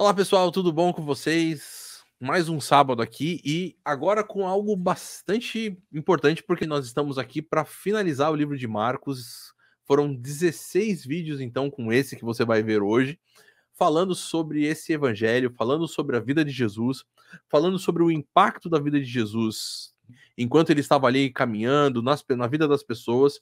Olá pessoal, tudo bom com vocês? Mais um sábado aqui e agora com algo bastante importante, porque nós estamos aqui para finalizar o livro de Marcos. Foram 16 vídeos, então, com esse que você vai ver hoje, falando sobre esse evangelho, falando sobre a vida de Jesus, falando sobre o impacto da vida de Jesus enquanto ele estava ali caminhando nas, na vida das pessoas,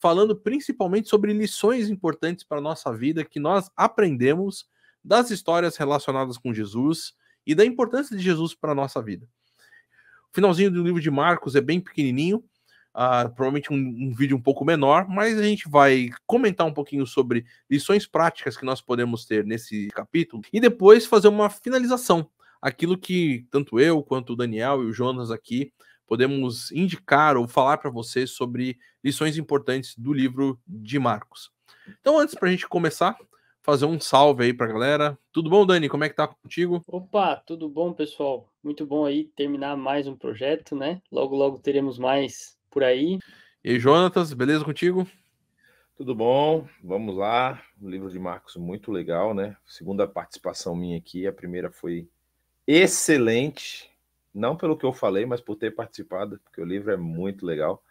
falando principalmente sobre lições importantes para a nossa vida que nós aprendemos das histórias relacionadas com Jesus e da importância de Jesus para a nossa vida. O finalzinho do livro de Marcos é bem pequenininho, uh, provavelmente um, um, vídeo um pouco menor, mas a gente vai comentar um pouquinho sobre lições práticas que nós podemos ter nesse capítulo e depois fazer uma finalização. Aquilo que tanto eu quanto o Daniel e o Jonas aqui podemos indicar ou falar para vocês sobre lições importantes do livro de Marcos. Então, antes para a gente começar, fazer um salve aí a galera. Tudo bom, Dani? Como é que tá contigo? Opa, tudo bom, pessoal? Muito bom aí terminar mais um projeto, né? Logo, logo teremos mais por aí. E aí, Jonatas, beleza contigo? Tudo bom? Vamos lá. O livro de Marcos muito legal, né? Segunda participação minha aqui, a primeira foi excelente, não pelo que eu falei, mas por ter participado, porque o livro é muito legal.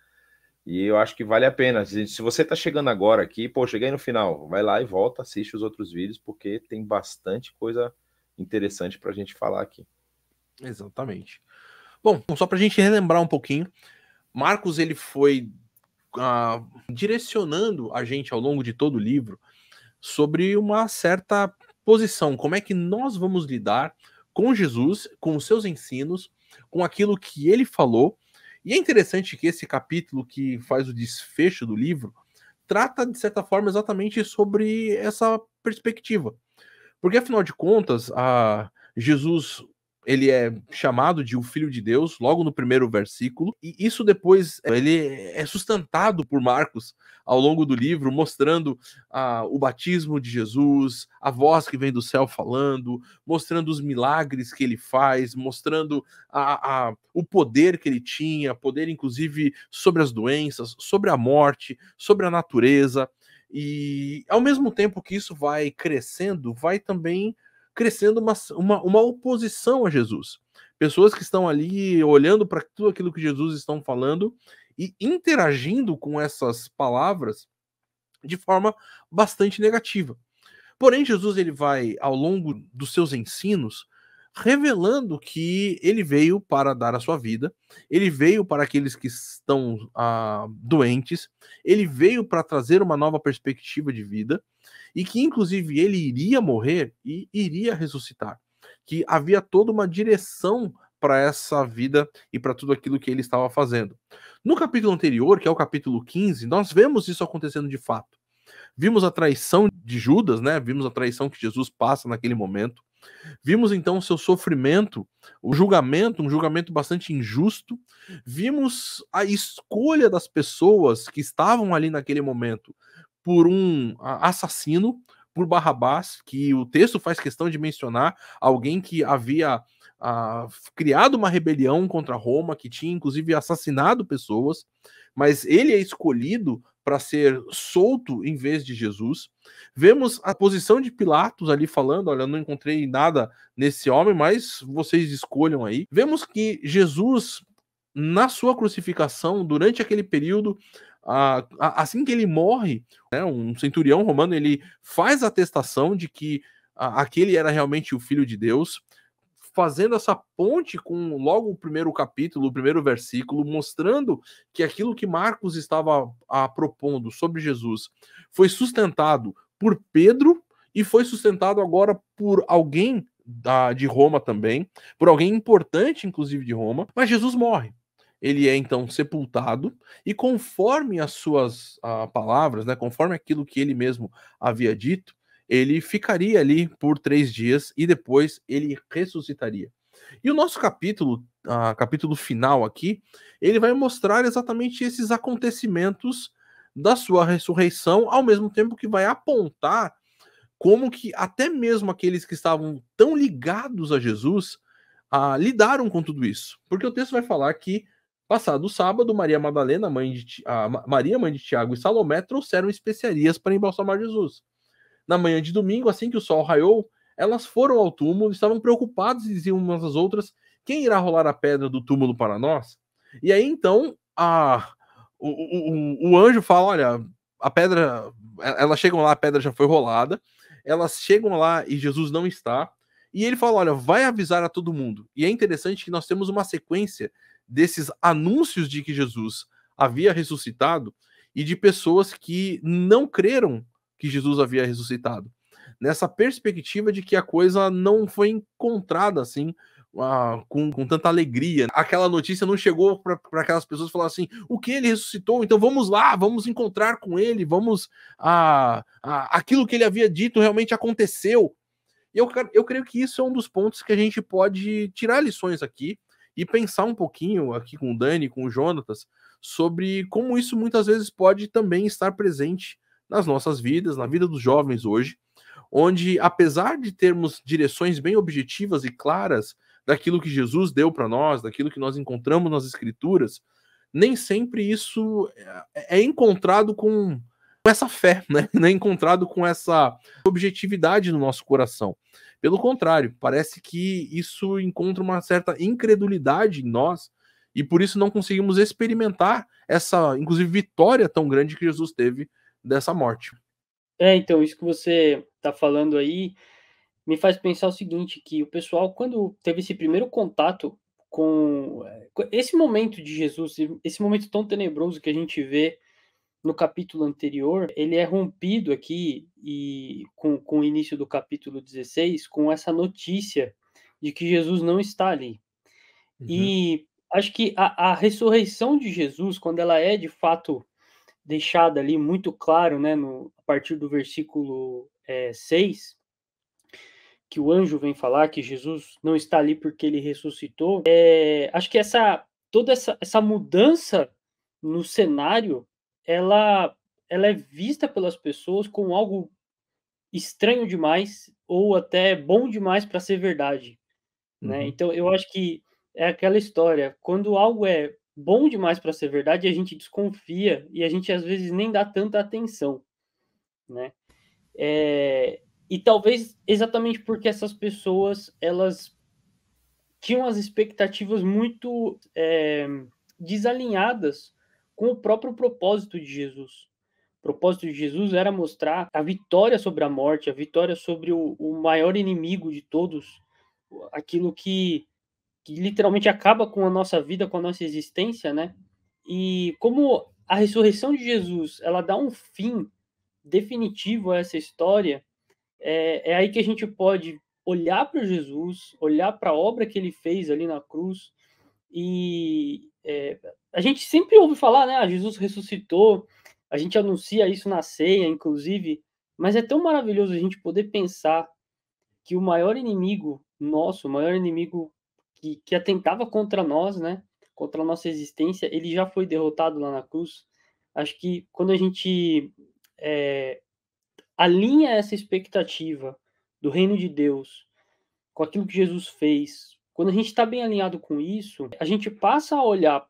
E eu acho que vale a pena. Se você está chegando agora aqui, pô, cheguei no final, vai lá e volta, assiste os outros vídeos, porque tem bastante coisa interessante para a gente falar aqui. Exatamente. Bom, só para a gente relembrar um pouquinho, Marcos ele foi ah, direcionando a gente ao longo de todo o livro sobre uma certa posição, como é que nós vamos lidar com Jesus, com os seus ensinos, com aquilo que ele falou e é interessante que esse capítulo que faz o desfecho do livro trata, de certa forma, exatamente sobre essa perspectiva. Porque, afinal de contas, a Jesus ele é chamado de o filho de Deus logo no primeiro versículo e isso depois eh, ele é sustentado por Marcos ao longo do livro mostrando ah, o batismo de Jesus a voz que vem do céu falando mostrando os milagres que ele faz mostrando a, a, o poder que ele tinha poder inclusive sobre as doenças sobre a morte sobre a natureza e ao mesmo tempo que isso vai crescendo vai também crescendo uma, uma, uma oposição a Jesus. Pessoas que estão ali olhando para tudo aquilo que Jesus estão falando e interagindo com essas palavras de forma bastante negativa. Porém, Jesus ele vai, ao longo dos seus ensinos, revelando que ele veio para dar a sua vida, ele veio para aqueles que estão ah, doentes, ele veio para trazer uma nova perspectiva de vida e que, inclusive, ele iria morrer e iria ressuscitar. Que havia toda uma direção para essa vida e para tudo aquilo que ele estava fazendo. No capítulo anterior, que é o capítulo 15, nós vemos isso acontecendo de fato. Vimos a traição de Judas, né? Vimos a traição que Jesus passa naquele momento. Vimos então o seu sofrimento, o julgamento, um julgamento bastante injusto. Vimos a escolha das pessoas que estavam ali naquele momento por um assassino, por Barrabás, que o texto faz questão de mencionar, alguém que havia a, criado uma rebelião contra Roma, que tinha inclusive assassinado pessoas, mas ele é escolhido para ser solto em vez de Jesus. Vemos a posição de Pilatos ali falando: olha, não encontrei nada nesse homem, mas vocês escolham aí. Vemos que Jesus, na sua crucificação, durante aquele período, assim que ele morre, né, um centurião romano ele faz a atestação de que aquele era realmente o filho de Deus fazendo essa ponte com logo o primeiro capítulo, o primeiro versículo, mostrando que aquilo que Marcos estava a, propondo sobre Jesus foi sustentado por Pedro e foi sustentado agora por alguém da, de Roma também, por alguém importante, inclusive de Roma, mas Jesus morre ele é então sepultado e conforme as suas uh, palavras, né, conforme aquilo que ele mesmo havia dito, ele ficaria ali por três dias e depois ele ressuscitaria. E o nosso capítulo, uh, capítulo final aqui, ele vai mostrar exatamente esses acontecimentos da sua ressurreição, ao mesmo tempo que vai apontar como que até mesmo aqueles que estavam tão ligados a Jesus ah, lidaram com tudo isso. Porque o texto vai falar que, passado o sábado, Maria Madalena, mãe de, ah, Maria, mãe de Tiago e Salomé trouxeram especiarias para embalsamar Jesus. Na manhã de domingo, assim que o sol raiou, elas foram ao túmulo, estavam preocupadas e diziam umas às outras: quem irá rolar a pedra do túmulo para nós? E aí então a, o, o, o, anjo fala: olha, a pedra, elas chegam lá, a pedra já foi rolada, elas chegam lá e Jesus não está. E ele fala: olha, vai avisar a todo mundo. E é interessante que nós temos uma sequência desses anúncios de que Jesus havia ressuscitado e de pessoas que não creram que Jesus havia ressuscitado. Nessa perspectiva de que a coisa não foi encontrada assim com, com, tanta alegria. Aquela notícia não chegou para aquelas pessoas falar assim: o que ele ressuscitou? Então vamos lá, vamos encontrar com ele, vamos. aquilo que ele havia dito realmente aconteceu. E eu, eu creio que isso é um dos pontos que a gente pode tirar lições aqui e pensar um pouquinho aqui com o Dani, com o Jonatas, sobre como isso muitas vezes pode também estar presente nas nossas vidas, na vida dos jovens hoje, onde, apesar de termos direções bem objetivas e claras daquilo que Jesus deu para nós, daquilo que nós encontramos nas Escrituras, nem sempre isso eh, é encontrado com essa fé, né? Não é encontrado com essa objetividade no nosso coração. Pelo contrário, parece que isso encontra uma certa incredulidade em nós e por isso não conseguimos experimentar essa, inclusive, vitória tão grande que Jesus teve dessa morte. É, então, isso que você está falando aí me faz pensar o seguinte, que o pessoal, quando teve esse primeiro contato com eh, esse momento de Jesus, esse momento tão tenebroso que a gente vê no capítulo anterior, ele é rompido aqui e com, com o início do capítulo 16, com essa notícia de que Jesus não está ali. Uhum. E acho que a, a ressurreição de Jesus, quando ela é de fato deixada ali muito claro, né, no, a partir do versículo é, 6, que o anjo vem falar que Jesus não está ali porque ele ressuscitou. É, acho que essa toda essa, essa mudança no cenário, ela, ela é vista pelas pessoas como algo estranho demais ou até bom demais para ser verdade. Né? Uhum. Então, eu acho que é aquela história. Quando algo é bom demais para ser verdade e a gente desconfia e a gente às vezes nem dá tanta atenção, né? É, e talvez exatamente porque essas pessoas elas tinham as expectativas muito é, desalinhadas com o próprio propósito de Jesus. O propósito de Jesus era mostrar a vitória sobre a morte, a vitória sobre o, o maior inimigo de todos, aquilo que que literalmente acaba com a nossa vida, com a nossa existência, né? E como a ressurreição de Jesus, ela dá um fim definitivo a essa história, é, é aí que a gente pode olhar para Jesus, olhar para a obra que ele fez ali na cruz e é, a gente sempre ouve falar, né? Ah, Jesus ressuscitou, a gente anuncia isso na ceia, inclusive, mas é tão maravilhoso a gente poder pensar que o maior inimigo nosso, o maior inimigo que, que atentava contra nós, né? Contra a nossa existência, ele já foi derrotado lá na cruz. Acho que quando a gente é, alinha essa expectativa do reino de Deus com aquilo que Jesus fez, quando a gente está bem alinhado com isso, a gente passa a olhar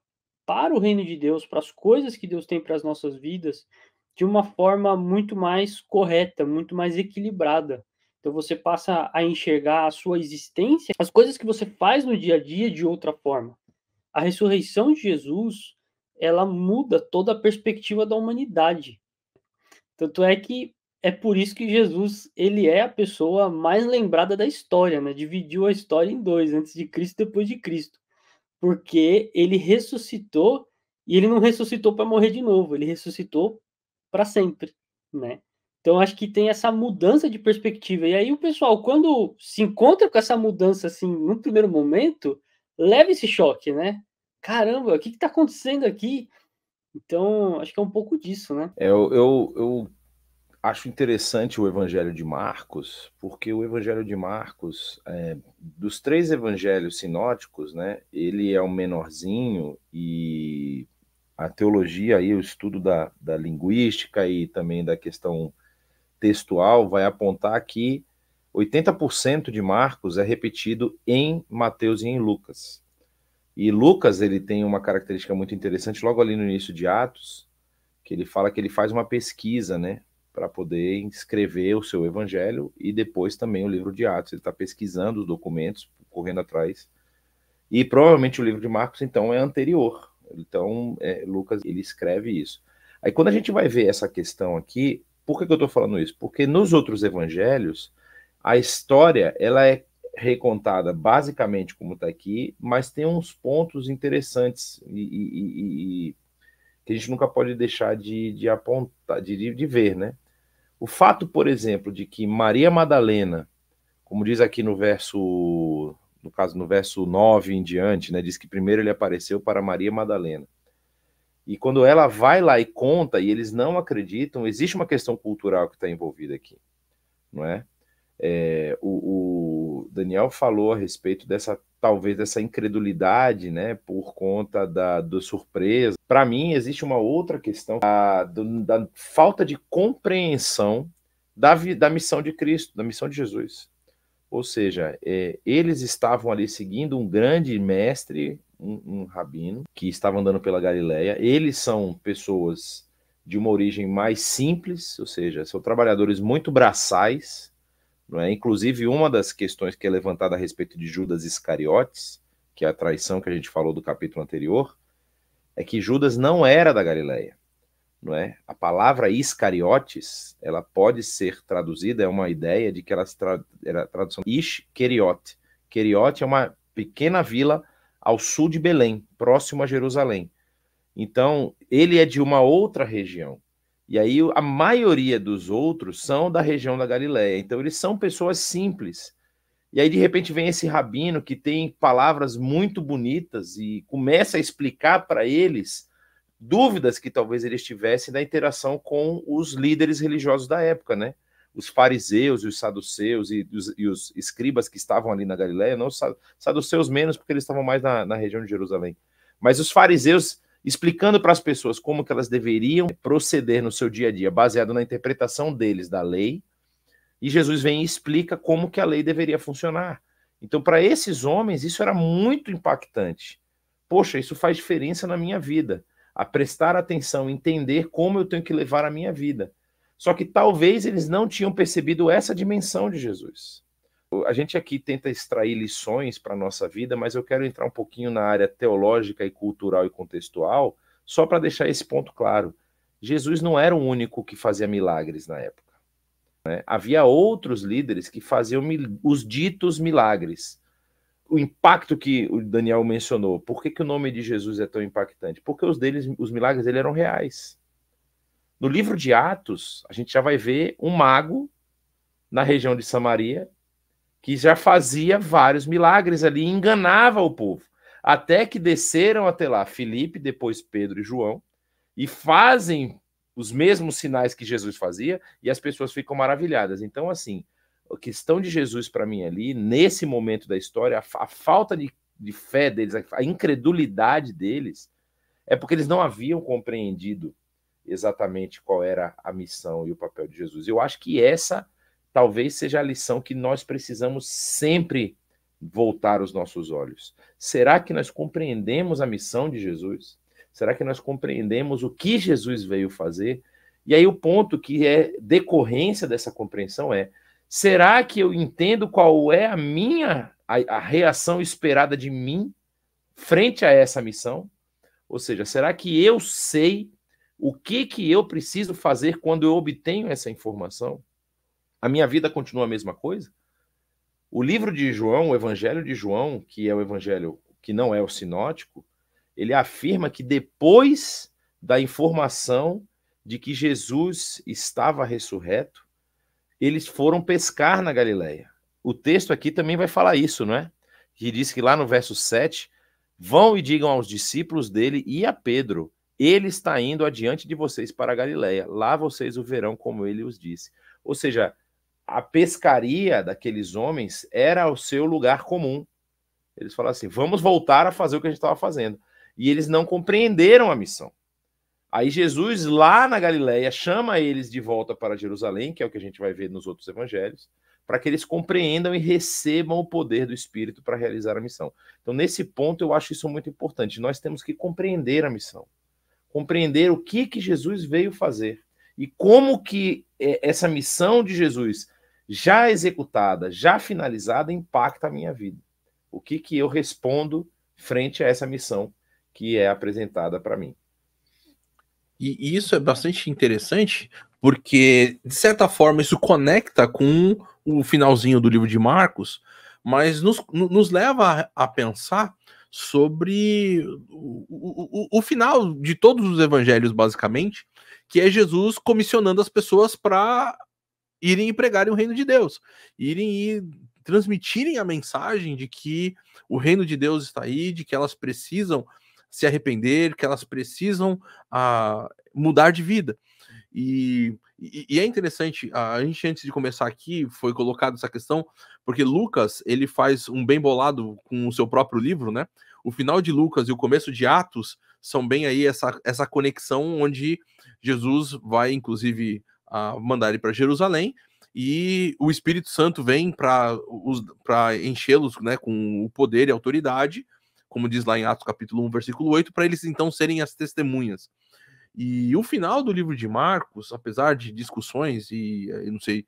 para o reino de Deus, para as coisas que Deus tem para as nossas vidas, de uma forma muito mais correta, muito mais equilibrada. Então você passa a enxergar a sua existência, as coisas que você faz no dia a dia de outra forma. A ressurreição de Jesus, ela muda toda a perspectiva da humanidade. Tanto é que é por isso que Jesus, ele é a pessoa mais lembrada da história, né? Dividiu a história em dois, antes de Cristo e depois de Cristo. Porque ele ressuscitou e ele não ressuscitou para morrer de novo, ele ressuscitou para sempre, né? Então acho que tem essa mudança de perspectiva. E aí o pessoal, quando se encontra com essa mudança assim, no primeiro momento, leva esse choque, né? Caramba, o que está acontecendo aqui? Então, acho que é um pouco disso, né? É, eu, eu, eu acho interessante o Evangelho de Marcos, porque o Evangelho de Marcos, é, dos três evangelhos sinóticos, né, ele é o menorzinho e a teologia aí, o estudo da, da linguística e também da questão textual vai apontar que 80% de Marcos é repetido em Mateus e em Lucas. E Lucas ele tem uma característica muito interessante logo ali no início de Atos, que ele fala que ele faz uma pesquisa, né, para poder escrever o seu evangelho e depois também o livro de Atos. Ele está pesquisando os documentos, correndo atrás. E provavelmente o livro de Marcos então é anterior. Então é, Lucas ele escreve isso. Aí quando a gente vai ver essa questão aqui, por que, que eu estou falando isso? Porque nos outros evangelhos, a história ela é recontada basicamente como está aqui, mas tem uns pontos interessantes e, e, e, que a gente nunca pode deixar de, de apontar, de, de ver, né? O fato, por exemplo, de que Maria Madalena, como diz aqui no verso, no caso, no verso 9 em diante, né, diz que primeiro ele apareceu para Maria Madalena. E quando ela vai lá e conta e eles não acreditam, existe uma questão cultural que está envolvida aqui, não é? é o, o, Daniel falou a respeito dessa talvez dessa incredulidade, né, por conta da do surpresa. Para mim existe uma outra questão a, do, da falta de compreensão da, da missão de Cristo, da missão de Jesus. Ou seja, é, eles estavam ali seguindo um grande mestre, um, um rabino, que estava andando pela Galileia. Eles são pessoas de uma origem mais simples, ou seja, são trabalhadores muito braçais. Não é? Inclusive, uma das questões que é levantada a respeito de Judas Iscariotes, que é a traição que a gente falou do capítulo anterior, é que Judas não era da Galileia não é? A palavra iscariotes, ela pode ser traduzida, é uma ideia de que ela se tra... era tradução iscariote. Queriote é uma pequena vila ao sul de Belém, próximo a Jerusalém. Então, ele é de uma outra região. E aí a maioria dos outros são da região da Galiléia. Então, eles são pessoas simples. E aí, de repente, vem esse rabino que tem palavras muito bonitas e começa a explicar para eles dúvidas que talvez ele estivesse na interação com os líderes religiosos da época, né? Os fariseus e os saduceus e, os, e os escribas que estavam ali na Galiléia, não os saduceus menos, porque eles estavam mais na, na região de Jerusalém. Mas os fariseus explicando para as pessoas como que elas deveriam proceder no seu dia a dia, baseado na interpretação deles da lei. E Jesus vem e explica como que a lei deveria funcionar. Então, para esses homens, isso era muito impactante. Poxa, isso faz diferença na minha vida a prestar atenção, entender como eu tenho que levar a minha vida. Só que talvez eles não tinham percebido essa dimensão de Jesus. A gente aqui tenta extrair lições para a nossa vida, mas eu quero entrar um pouquinho na área teológica e cultural e contextual, só para deixar esse ponto claro. Jesus não era o único que fazia milagres na época. Né? Havia outros líderes que faziam os ditos milagres o impacto que o Daniel mencionou, por que, que o nome de Jesus é tão impactante? Porque os deles, os milagres dele eram reais. No livro de Atos, a gente já vai ver um mago na região de Samaria que já fazia vários milagres ali, enganava o povo, até que desceram até lá Felipe depois Pedro e João, e fazem os mesmos sinais que Jesus fazia, e as pessoas ficam maravilhadas. Então, assim, a questão de Jesus para mim ali, nesse momento da história, a, a falta de, de fé deles, a, a incredulidade deles, é porque eles não haviam compreendido exatamente qual era a missão e o papel de Jesus. Eu acho que essa talvez seja a lição que nós precisamos sempre voltar os nossos olhos. Será que nós compreendemos a missão de Jesus? Será que nós compreendemos o que Jesus veio fazer? E aí o ponto que é decorrência dessa compreensão é: Será que eu entendo qual é a minha a, a reação esperada de mim frente a essa missão? Ou seja, será que eu sei o que que eu preciso fazer quando eu obtenho essa informação? A minha vida continua a mesma coisa? O livro de João, o Evangelho de João, que é o evangelho que não é o sinótico, ele afirma que depois da informação de que Jesus estava ressurreto, eles foram pescar na Galileia. O texto aqui também vai falar isso, não é? Que diz que lá no verso 7, vão e digam aos discípulos dele e a Pedro, ele está indo adiante de vocês para a Galileia. Lá vocês o verão como ele os disse. Ou seja, a pescaria daqueles homens era o seu lugar comum. Eles falaram assim: vamos voltar a fazer o que a gente estava fazendo. E eles não compreenderam a missão. Aí Jesus, lá na Galiléia chama eles de volta para Jerusalém, que é o que a gente vai ver nos outros evangelhos, para que eles compreendam e recebam o poder do Espírito para realizar a missão. Então, nesse ponto, eu acho isso muito importante. Nós temos que compreender a missão, compreender o que, que Jesus veio fazer e como que é, essa missão de Jesus, já executada, já finalizada, impacta a minha vida. O que, que eu respondo frente a essa missão que é apresentada para mim. E, isso é bastante interessante, porque, de certa forma, isso conecta com o finalzinho do livro de Marcos, mas nos, nos leva a, a pensar sobre o, o, o, final de todos os evangelhos, basicamente, que é Jesus comissionando as pessoas para irem e pregarem o reino de Deus, irem e transmitirem a mensagem de que o reino de Deus está aí, de que elas precisam se arrepender, que elas precisam ah, mudar de vida. E, e, e, é interessante, a gente antes de começar aqui foi colocado essa questão, porque Lucas ele faz um bem bolado com o seu próprio livro, né? O final de Lucas e o começo de Atos são bem aí essa, essa conexão onde Jesus vai, inclusive, ah, mandar ele para Jerusalém e o Espírito Santo vem para enchê-los né, com o poder e autoridade como diz lá em Atos capítulo 1, versículo 8, para eles então serem as testemunhas. E o final do livro de Marcos, apesar de discussões, e eh, eu não sei,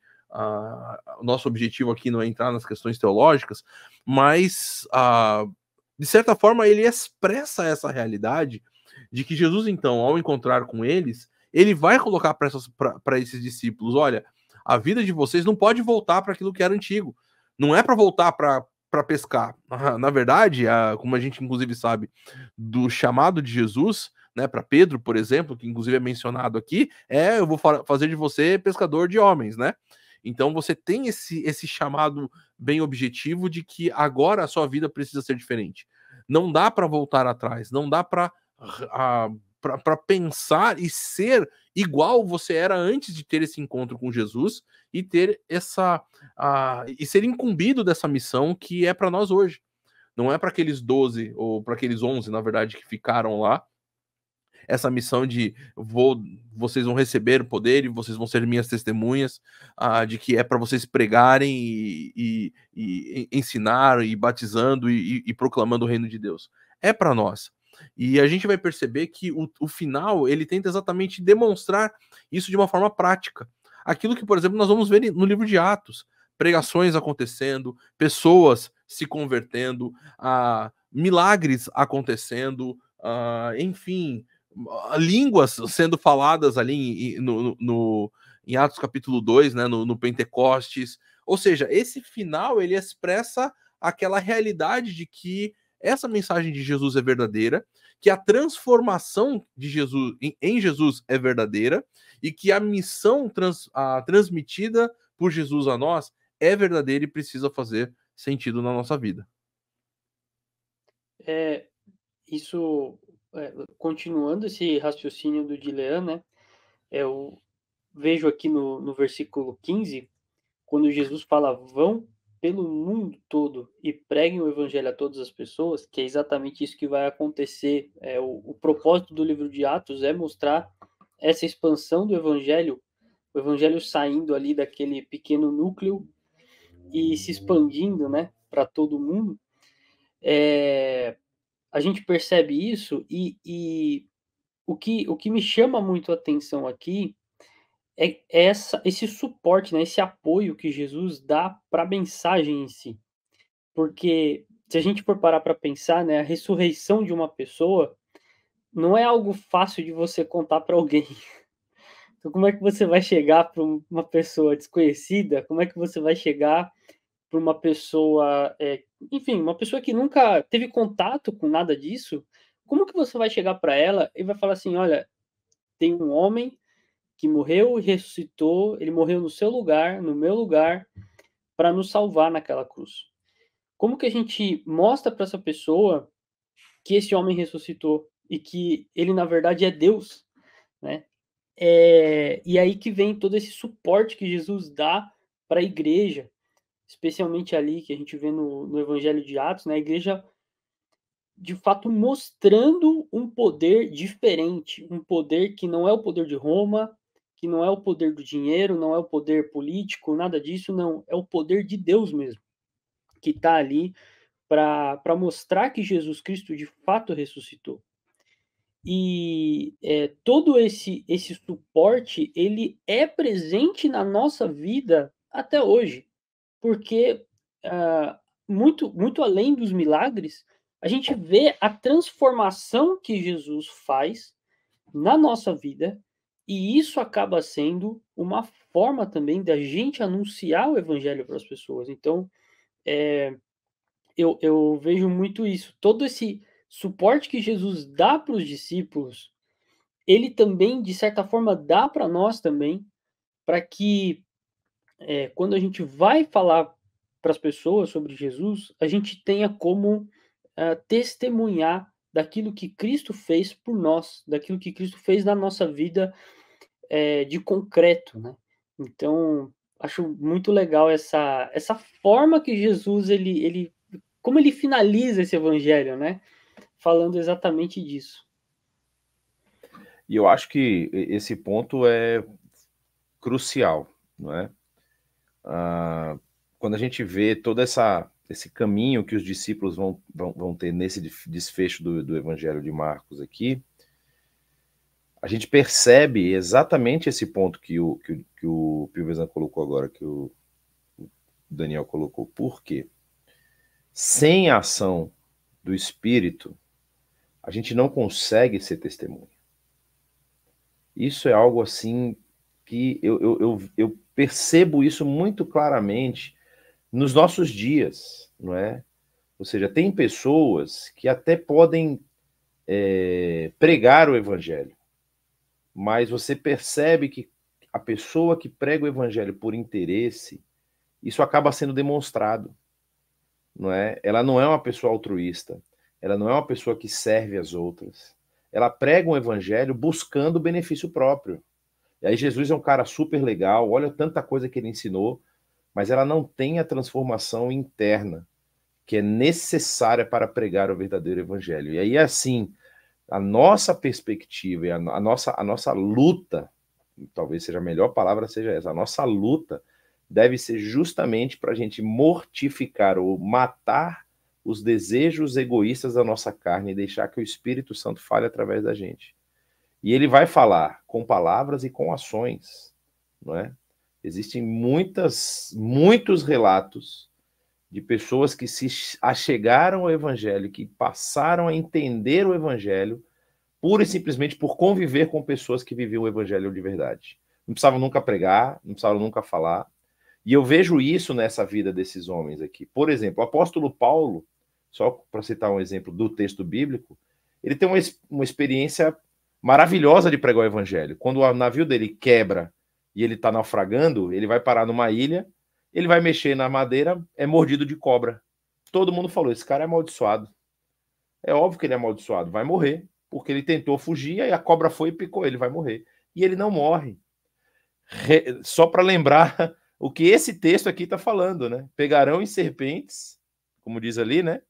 o nosso objetivo aqui não é entrar nas questões teológicas, mas de certa forma ele expressa essa realidade de que Jesus, então, ao encontrar com eles, ele vai colocar para esses discípulos: olha, a vida de vocês não pode voltar para aquilo que era antigo. Não é para voltar para para pescar. Na verdade, a, como a gente inclusive sabe do chamado de Jesus, né, para Pedro, por exemplo, que inclusive é mencionado aqui, é eu vou fazer de você pescador de homens, né? Então você tem esse, esse chamado bem objetivo de que agora a sua vida precisa ser diferente. Não dá para voltar atrás, não dá para ah, para pensar e ser igual você era antes de ter esse encontro com Jesus e ter essa a, e ser incumbido dessa missão que é para nós hoje. Não é para aqueles 12 ou para aqueles 11, na verdade, que ficaram lá. Essa missão de vou, vocês vão receber o poder e vocês vão ser minhas testemunhas, a, de que é para vocês pregarem e, e, e, ensinar e batizando e, e proclamando o reino de Deus. É para nós e a gente vai perceber que o, o final ele tenta exatamente demonstrar isso de uma forma prática. Aquilo que, por exemplo, nós vamos ver no livro de Atos: pregações acontecendo, pessoas se convertendo, ah, milagres acontecendo, ah, enfim, ah, línguas sendo faladas ali no, no em Atos capítulo 2, né, no, no, Pentecostes. Ou seja, esse final ele expressa aquela realidade de que essa mensagem de Jesus é verdadeira, que a transformação de Jesus em Jesus é verdadeira e que a missão trans, a, transmitida por Jesus a nós é verdadeira e precisa fazer sentido na nossa vida. É, isso, é, continuando esse raciocínio do Dilean, né? Eu é vejo aqui no, no versículo 15, quando Jesus fala: Vão pelo mundo todo e preguem o evangelho a todas as pessoas, que é exatamente isso que vai acontecer. É, o, o propósito do livro de Atos é mostrar essa expansão do evangelho, o evangelho saindo ali daquele pequeno núcleo e se expandindo, né, para todo mundo. É, a gente percebe isso e, e o, que, o que me chama muito a atenção aqui é essa, esse suporte, né, esse apoio que Jesus dá para a mensagem em si. Porque se a gente for parar para pensar, né, a ressurreição de uma pessoa não é algo fácil de você contar para alguém. Então, como é que você vai chegar para uma pessoa desconhecida? Como é que você vai chegar para uma pessoa, é, enfim, uma pessoa que nunca teve contato com nada disso? Como que você vai chegar para ela e vai falar assim, olha, tem um homem que morreu e ressuscitou, ele morreu no seu lugar, no meu lugar, para nos salvar naquela cruz. Como que a gente mostra para essa pessoa que esse homem ressuscitou e que ele na verdade é Deus, né? É, e aí que vem todo esse suporte que Jesus dá para a igreja, especialmente ali que a gente vê no, no Evangelho de Atos, né? A igreja de fato mostrando um poder diferente, um poder que não é o poder de Roma, que não é o poder do dinheiro, não é o poder político, nada disso, não. É o poder de Deus mesmo, que está ali para mostrar que Jesus Cristo de fato ressuscitou. E é, todo esse, esse suporte, ele é presente na nossa vida até hoje, porque uh, muito, muito além dos milagres, a gente vê a transformação que Jesus faz na nossa vida e isso acaba sendo uma forma também da gente anunciar o evangelho para as pessoas. Então, é, eu, eu vejo muito isso. Todo esse suporte que Jesus dá para os discípulos, ele também, de certa forma, dá para nós também, para que é, quando a gente vai falar para as pessoas sobre Jesus, a gente tenha como uh, testemunhar daquilo que Cristo fez por nós, daquilo que Cristo fez na nossa vida é, de concreto, né? Então, acho muito legal essa, essa forma que Jesus, ele, ele, como ele finaliza esse evangelho, né? Falando exatamente disso. E eu acho que esse ponto é crucial, não é? Ah, quando a gente vê toda essa esse caminho que os discípulos vão, vão, vão ter nesse desfecho do, do Evangelho de Marcos aqui, a gente percebe exatamente esse ponto que o, que, que o Pilvesan colocou agora, que o, o Daniel colocou. Por quê? Sem a ação do Espírito, a gente não consegue ser testemunha. Isso é algo assim que eu, eu, eu, eu percebo isso muito claramente nos nossos dias, não é? Ou seja, tem pessoas que até podem é, pregar o evangelho, mas você percebe que a pessoa que prega o evangelho por interesse, isso acaba sendo demonstrado, não é? Ela não é uma pessoa altruísta, ela não é uma pessoa que serve as outras. Ela prega um evangelho buscando benefício próprio. E aí Jesus é um cara super legal, olha tanta coisa que ele ensinou, mas ela não tem a transformação interna que é necessária para pregar o verdadeiro evangelho. E aí, assim, a nossa perspectiva e a, a, nossa, a nossa luta, talvez seja a melhor palavra, seja essa, a nossa luta deve ser justamente para a gente mortificar ou matar os desejos egoístas da nossa carne e deixar que o Espírito Santo fale através da gente. E ele vai falar com palavras e com ações, não é? Existem muitas, muitos relatos de pessoas que se achegaram ao evangelho, que passaram a entender o evangelho, pura e simplesmente por conviver com pessoas que viviam o evangelho de verdade. Não precisavam nunca pregar, não precisavam nunca falar. E eu vejo isso nessa vida desses homens aqui. Por exemplo, o apóstolo Paulo, só para citar um exemplo do texto bíblico, ele tem uma, uma experiência maravilhosa de pregar o evangelho. Quando o navio dele quebra e ele está naufragando, ele vai parar numa ilha, ele vai mexer na madeira, é mordido de cobra. Todo mundo falou: esse cara é amaldiçoado. É óbvio que ele é amaldiçoado, vai morrer, porque ele tentou fugir, aí a cobra foi e picou ele, vai morrer. E ele não morre. Re... Só para lembrar o que esse texto aqui está falando, né? Pegarão em serpentes, como diz ali, né?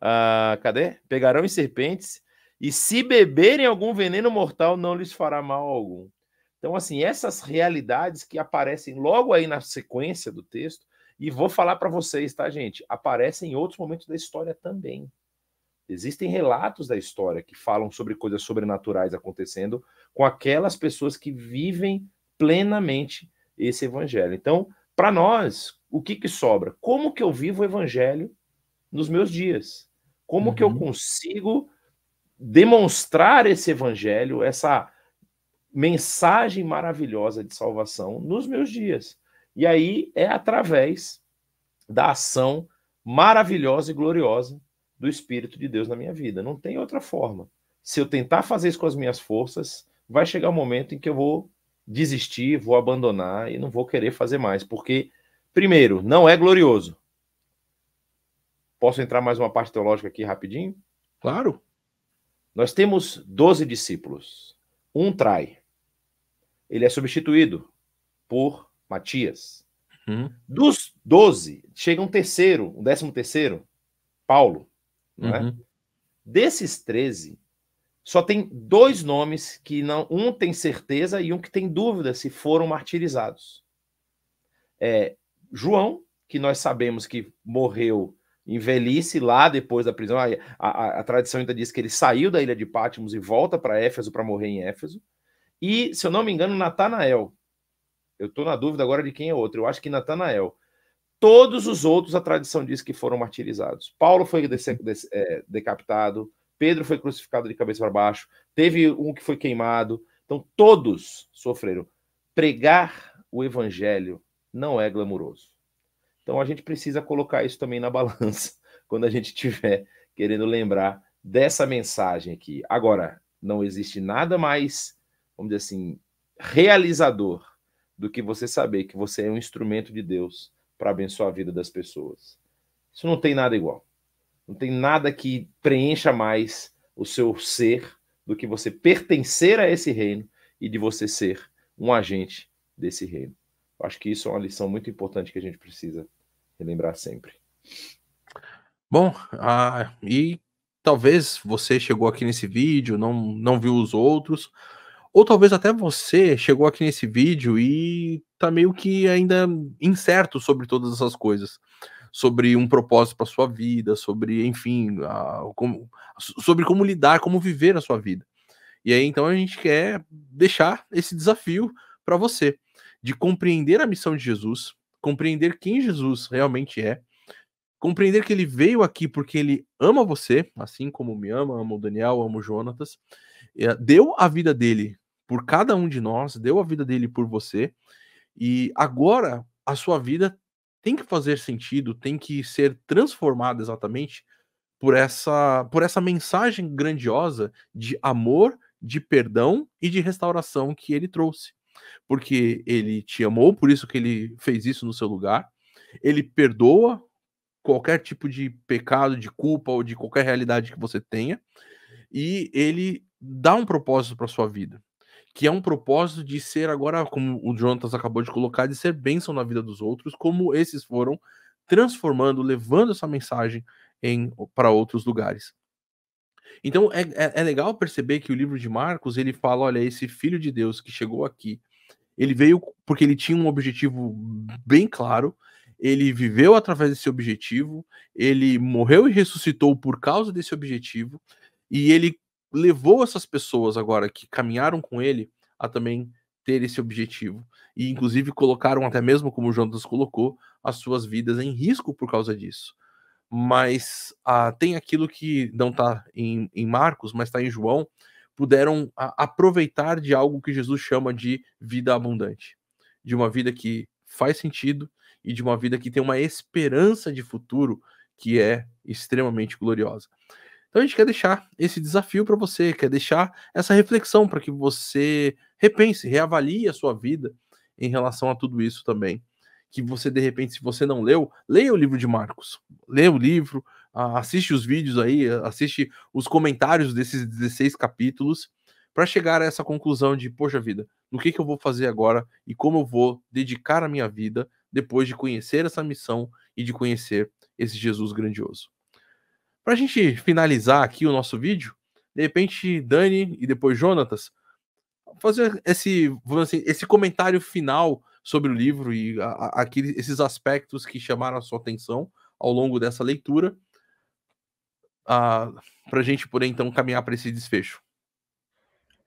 Ah, cadê? Pegarão em serpentes, e se beberem algum veneno mortal, não lhes fará mal algum. Então, assim, essas realidades que aparecem logo aí na sequência do texto, e vou falar para vocês, tá, gente? Aparecem em outros momentos da história também. Existem relatos da história que falam sobre coisas sobrenaturais acontecendo com aquelas pessoas que vivem plenamente esse evangelho. Então, para nós, o que, que sobra? Como que eu vivo o evangelho nos meus dias? Como uhum. que eu uhum. consigo demonstrar esse evangelho, essa mensagem maravilhosa de salvação nos meus dias. E aí é através da ação maravilhosa e gloriosa do Espírito de Deus na minha vida. Não tem outra forma. Se eu tentar fazer isso com as minhas forças, vai chegar o um momento em que eu vou desistir, vou abandonar e não vou querer fazer mais, porque, primeiro, não é glorioso. Posso entrar mais uma parte teológica aqui rapidinho? Claro. Nós temos 12 discípulos. Um trai. Ele é substituído por Matias. Uhum. Dos 12, chega um terceiro, um décimo terceiro, Paulo. É? Uhum. É? Desses 13, só tem dois nomes que não. Um tem certeza e um que tem dúvida se foram martirizados. É João, que nós sabemos que morreu envelhece lá depois da prisão. A, a, a, tradição ainda diz que ele saiu da ilha de Patmos e volta para Éfeso para morrer em Éfeso. E, se eu não me engano, Natanael. Eu estou na dúvida agora de quem é outro. Eu acho que Natanael. Todos os outros, a tradição diz que foram martirizados. Paulo foi de, uhum. de, é, decapitado, Pedro foi crucificado de cabeça para baixo, teve um que foi queimado. Então, todos sofreram. Pregar o evangelho não é glamuroso. Então a gente precisa colocar isso também na balança quando a gente tiver querendo lembrar dessa mensagem aqui. Agora, não existe nada mais, vamos dizer assim, realizador do que você saber que você é um instrumento de Deus para abençoar a vida das pessoas. Isso não tem nada igual. Não tem nada que preencha mais o seu ser do que você pertencer a esse reino e de você ser um agente desse reino. Eu acho que isso é uma lição muito importante que a gente precisa relembrar sempre. Bom, ah, e talvez você chegou aqui nesse vídeo, não, não viu os outros, ou talvez até você chegou aqui nesse vídeo e tá meio que ainda incerto sobre todas essas coisas, sobre um propósito para sua vida, sobre, enfim, a, como, sobre como lidar, como viver a sua vida. E aí então a gente quer deixar esse desafio para você de compreender a missão de Jesus, compreender quem Jesus realmente é, compreender que ele veio aqui porque ele ama você, assim como me ama, amo o Daniel, amo o Jonatas, é, deu a vida dele por cada um de nós, deu a vida dele por você, e agora a sua vida tem que fazer sentido, tem que ser transformada exatamente por essa por essa mensagem grandiosa de amor, de perdão e de restauração que ele trouxe porque ele te amou, por isso que ele fez isso no seu lugar. Ele perdoa qualquer tipo de pecado, de culpa ou de qualquer realidade que você tenha, e ele dá um propósito para sua vida, que é um propósito de ser agora, como o Jonathan acabou de colocar, de ser bênção na vida dos outros, como esses foram transformando, levando essa mensagem em para outros lugares. Então é, é, é, legal perceber que o livro de Marcos ele fala, olha, esse filho de Deus que chegou aqui ele veio porque ele tinha um objetivo bem claro, ele viveu através desse objetivo, ele morreu e ressuscitou por causa desse objetivo, e ele levou essas pessoas agora que caminharam com ele a também ter esse objetivo. E inclusive colocaram até mesmo como o Jonas colocou, as suas vidas em risco por causa disso. Mas ah, tem aquilo que não está em, em Marcos, mas está em João, puderam aproveitar de algo que Jesus chama de vida abundante, de uma vida que faz sentido e de uma vida que tem uma esperança de futuro que é extremamente gloriosa. Então a gente quer deixar esse desafio para você, quer deixar essa reflexão para que você repense, reavalie a sua vida em relação a tudo isso também. Que você, de repente, se você não leu, leia o livro de Marcos. Leia o livro, assiste os vídeos aí, assiste os comentários desses 16 capítulos para chegar a essa conclusão de, poxa vida, no que, que eu vou fazer agora e como eu vou dedicar a minha vida depois de conhecer essa missão e de conhecer esse Jesus grandioso. Para a gente finalizar aqui o nosso vídeo, de repente, Dani e depois Jonatas, fazer esse, assim, esse comentário final sobre o livro e a, a, aqueles, esses aspectos que chamaram a sua atenção ao longo dessa leitura uh, para a gente poder então caminhar para esse desfecho?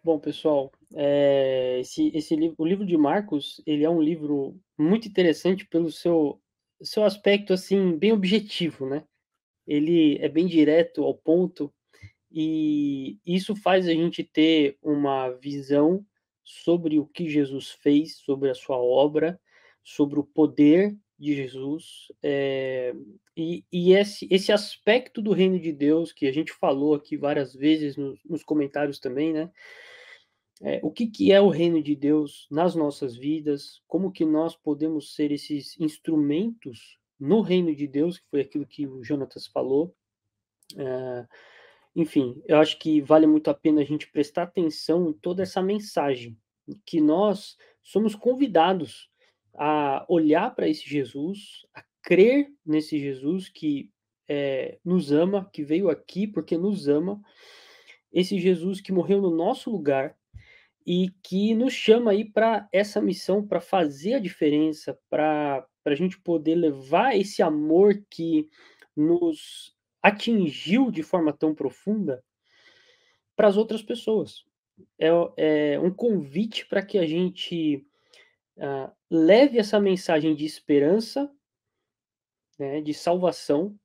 Bom, pessoal, é, esse, esse livro, o livro de Marcos, ele é um livro muito interessante pelo seu, seu aspecto, assim, bem objetivo, né? Ele é bem direto ao ponto e isso faz a gente ter uma visão sobre o que Jesus fez, sobre a sua obra, sobre o poder de Jesus. É, e, e esse, esse aspecto do reino de Deus, que a gente falou aqui várias vezes nos comentários também, né? É, o que, que é o reino de Deus nas nossas vidas, como que nós podemos ser esses instrumentos no reino de Deus, que foi aquilo que o Jonatas falou. É, enfim, eu acho que vale muito a pena a gente prestar atenção em toda essa mensagem, que nós somos convidados a olhar para esse Jesus, a crer nesse Jesus que é, nos ama, que veio aqui porque nos ama, esse Jesus que morreu no nosso lugar e que nos chama aí para essa missão, para fazer a diferença, para a gente poder levar esse amor que nos atingiu de forma tão profunda para as outras pessoas. É, é um convite para que a gente ah, leve essa mensagem de esperança, né, de salvação,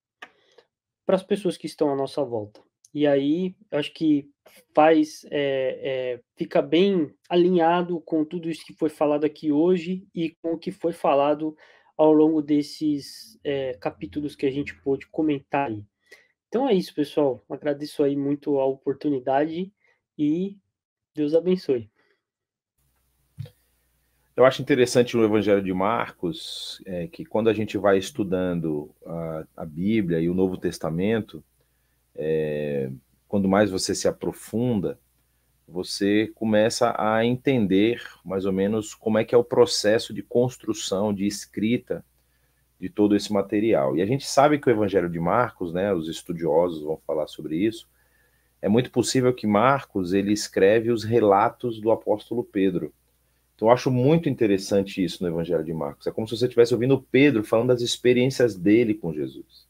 para as pessoas que estão à nossa volta. E aí, acho que faz, é, é, fica bem alinhado com tudo isso que foi falado aqui hoje e com o que foi falado ao longo desses é, capítulos que a gente pôde comentar aí. Então é isso, pessoal. Agradeço aí muito a oportunidade e Deus abençoe. Eu acho interessante no Evangelho de Marcos é, que quando a gente vai estudando a, a Bíblia e o Novo Testamento, é, quando mais você se aprofunda, você começa a entender mais ou menos como é que é o processo de construção, de escrita de todo esse material. E a gente sabe que o Evangelho de Marcos, né, os estudiosos vão falar sobre isso, é muito possível que Marcos ele escreve os relatos do apóstolo Pedro. Então, eu acho muito interessante isso no Evangelho de Marcos. É como se você estivesse ouvindo Pedro falando das experiências dele com Jesus.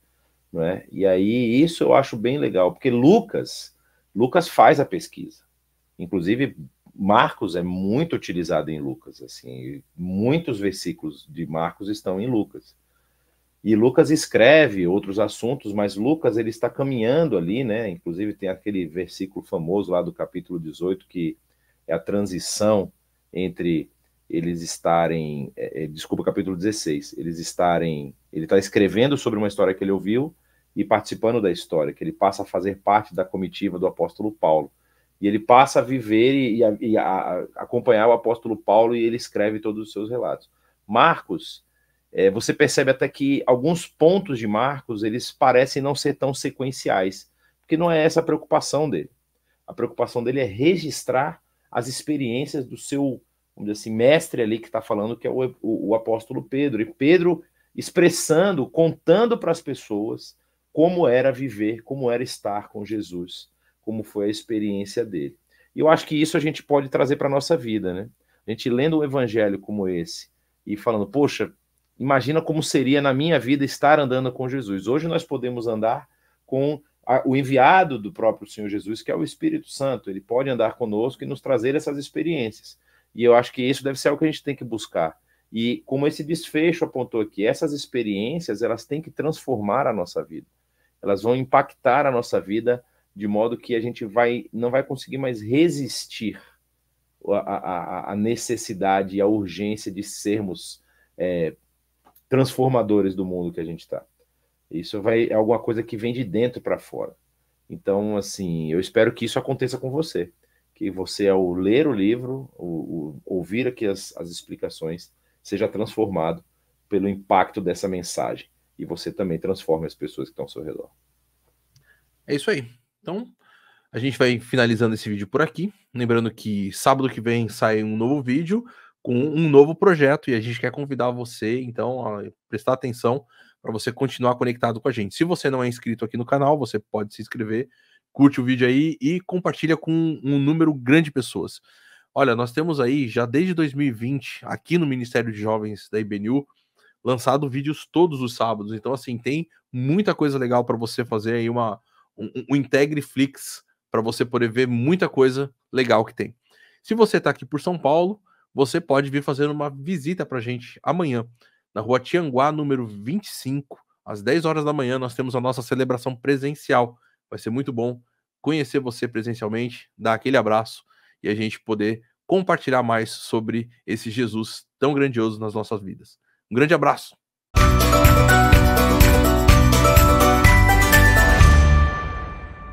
Não é? E aí, isso eu acho bem legal, porque Lucas, Lucas faz a pesquisa. Inclusive, Marcos é muito utilizado em Lucas, assim, muitos versículos de Marcos estão em Lucas. E Lucas escreve outros assuntos, mas Lucas ele está caminhando ali, né? Inclusive tem aquele versículo famoso lá do capítulo 18 que é a transição entre eles estarem, é, é desculpa, capítulo 16, eles estarem, ele está escrevendo sobre uma história que ele ouviu e participando da história, que ele passa a fazer parte da comitiva do apóstolo Paulo. E ele passa a viver e, a, e a, a acompanhar o apóstolo Paulo e ele escreve todos os seus relatos. Marcos, é, você percebe até que alguns pontos de Marcos, eles parecem não ser tão sequenciais, porque não é essa a preocupação dele. A preocupação dele é registrar as experiências do seu vamos dizer assim, mestre ali que está falando, que é o, o, o, apóstolo Pedro. E Pedro expressando, contando para as pessoas como era viver, como era estar com Jesus, como foi a experiência dele. E eu acho que isso a gente pode trazer para a nossa vida, né? A gente lendo um evangelho como esse e falando, poxa, imagina como seria na minha vida estar andando com Jesus. Hoje nós podemos andar com o enviado do próprio Senhor Jesus, que é o Espírito Santo. Ele pode andar conosco e nos trazer essas experiências. E eu acho que isso deve ser o que a gente tem que buscar. E como esse desfecho apontou aqui, essas experiências, elas têm que transformar a nossa vida. Elas vão impactar a nossa vida de modo que a gente vai não vai conseguir mais resistir à, à, necessidade e à urgência de sermos é, transformadores do mundo que a gente está. Isso vai é alguma coisa que vem de dentro para fora. Então, assim, eu espero que isso aconteça com você. Que você, ao ler o livro, o, o, ouvir aqui as, as explicações, seja transformado pelo impacto dessa mensagem. E você também transforme as pessoas que estão ao seu redor. É isso aí. Então, a gente vai finalizando esse vídeo por aqui. Lembrando que sábado que vem sai um novo vídeo com um novo projeto e a gente quer convidar você, então, a prestar atenção para você continuar conectado com a gente. Se você não é inscrito aqui no canal, você pode se inscrever, curte o vídeo aí e compartilha com um número grande de pessoas. Olha, nós temos aí já desde 2020 aqui no Ministério de Jovens da IBNU lançado vídeos todos os sábados. Então assim, tem muita coisa legal para você fazer aí uma um, um Integreflix para você poder ver muita coisa legal que tem. Se você está aqui por São Paulo, você pode vir fazer uma visita para a gente amanhã na rua Tianguá, número 25, às 10 horas da manhã, nós temos a nossa celebração presencial. Vai ser muito bom conhecer você presencialmente, dar aquele abraço e a gente poder compartilhar mais sobre esse Jesus tão grandioso nas nossas vidas. Um grande abraço!